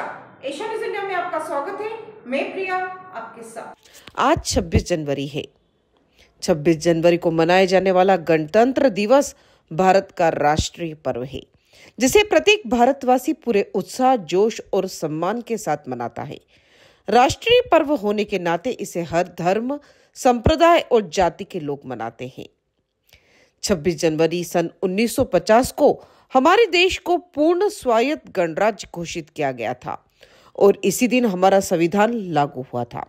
नमस्कार एशियन में आपका स्वागत है मैं प्रिया आपके साथ आज 26 जनवरी है 26 जनवरी को मनाए जाने वाला गणतंत्र दिवस भारत का राष्ट्रीय पर्व है जिसे प्रत्येक भारतवासी पूरे उत्साह जोश और सम्मान के साथ मनाता है राष्ट्रीय पर्व होने के नाते इसे हर धर्म संप्रदाय और जाति के लोग मनाते हैं 26 जनवरी सन 1950 को हमारे देश को पूर्ण स्वायत्त गणराज्य घोषित किया गया था और इसी दिन हमारा संविधान लागू हुआ था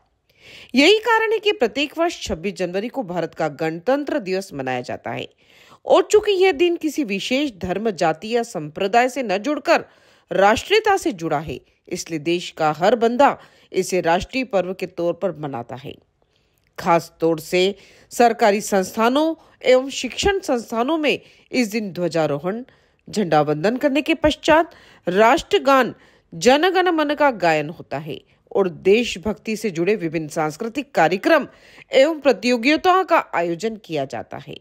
यही कारण है कि प्रत्येक वर्ष 26 जनवरी को भारत का गणतंत्र दिवस मनाया जाता है और चूंकि यह दिन किसी विशेष धर्म जाति या संप्रदाय से न जुड़कर राष्ट्रीयता से जुड़ा है इसलिए देश का हर बंदा इसे राष्ट्रीय पर्व के तौर पर मनाता है खास तौर से सरकारी संस्थानों एवं शिक्षण संस्थानों में इस दिन ध्वजारोहण झंडा वंदन करने के पश्चात राष्ट्रगान जनगण मन का गायन होता है और देशभक्ति से जुड़े विभिन्न सांस्कृतिक कार्यक्रम एवं प्रतियोगिताओं का आयोजन किया जाता है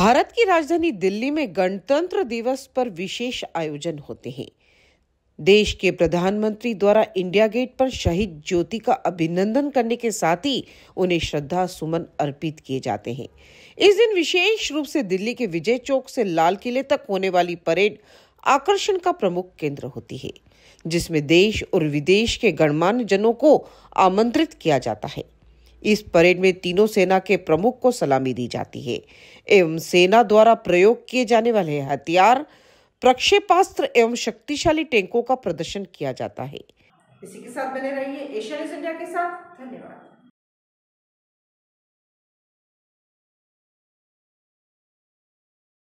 भारत की राजधानी दिल्ली में गणतंत्र दिवस पर विशेष आयोजन होते हैं देश के प्रधानमंत्री द्वारा इंडिया गेट पर शहीद ज्योति का अभिनंदन करने के साथ ही उन्हें श्रद्धा सुमन अर्पित किए जाते हैं इस दिन विशेष रूप से दिल्ली के विजय चौक से लाल किले तक होने वाली परेड आकर्षण का प्रमुख केंद्र होती है जिसमें देश और विदेश के गणमान्य जनों को आमंत्रित किया जाता है इस परेड में तीनों सेना के प्रमुख को सलामी दी जाती है एवं सेना द्वारा प्रयोग किए जाने वाले हथियार प्रक्षेपास्त्र एवं शक्तिशाली टैंकों का प्रदर्शन किया जाता है इसी के साथ बने रहिए एशिया इंडिया के साथ धन्यवाद